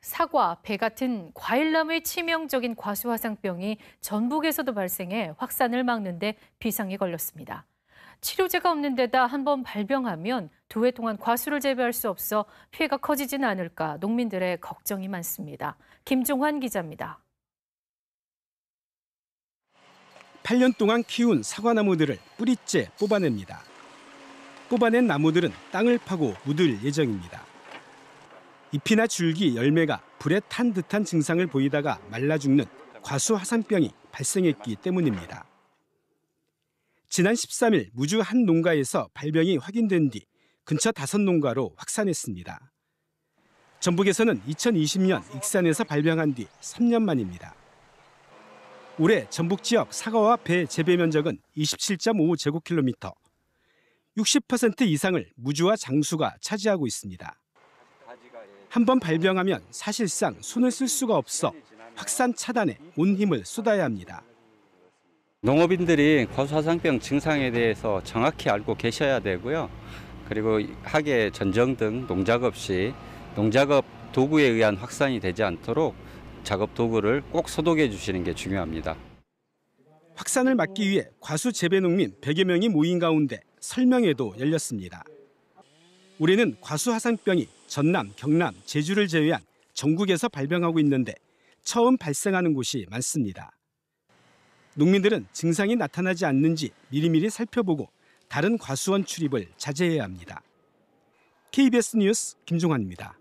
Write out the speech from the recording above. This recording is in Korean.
사과, 배 같은 과일나무의 치명적인 과수화상병이 전북에서도 발생해 확산을 막는데 비상이 걸렸습니다. 치료제가 없는 데다 한번 발병하면 두 해 동안 과수를 재배할 수 없어 피해가 커지진 않을까 농민들의 걱정이 많습니다. 김종환 기자입니다. 8년 동안 키운 사과나무들을 뿌리째 뽑아냅니다. 뽑아낸 나무들은 땅을 파고 묻을 예정입니다. 잎이나 줄기, 열매가 불에 탄 듯한 증상을 보이다가 말라 죽는 과수 화산병이 발생했기 때문입니다. 지난 13일 무주 한 농가에서 발병이 확인된 뒤 근처 다섯 농가로 확산했습니다. 전북에서는 2020년 익산에서 발병한 뒤 3년 만입니다. 올해 전북 지역 사과와 배 재배 면적은 27.5제곱킬로미터, 60% 이상을 무주와 장수가 차지하고 있습니다. 한번 발병하면 사실상 손을 쓸 수가 없어 확산 차단에 온 힘을 쏟아야 합니다. 농업인들이 과수화상병 증상에 대해서 정확히 알고 계셔야 되고요. 그리고 하계 전정 등 농작업 시 농작업 도구에 의한 확산이 되지 않도록 작업 도구를 꼭 소독해 주시는 게 중요합니다. 확산을 막기 위해 과수 재배 농민 100여 명이 모인 가운데 설명회도 열렸습니다. 올해는 과수 화상병이 전남, 경남, 제주를 제외한 전국에서 발병하고 있는데 처음 발생하는 곳이 많습니다. 농민들은 증상이 나타나지 않는지 미리미리 살펴보고 다른 과수원 출입을 자제해야 합니다. KBS 뉴스 김종환입니다.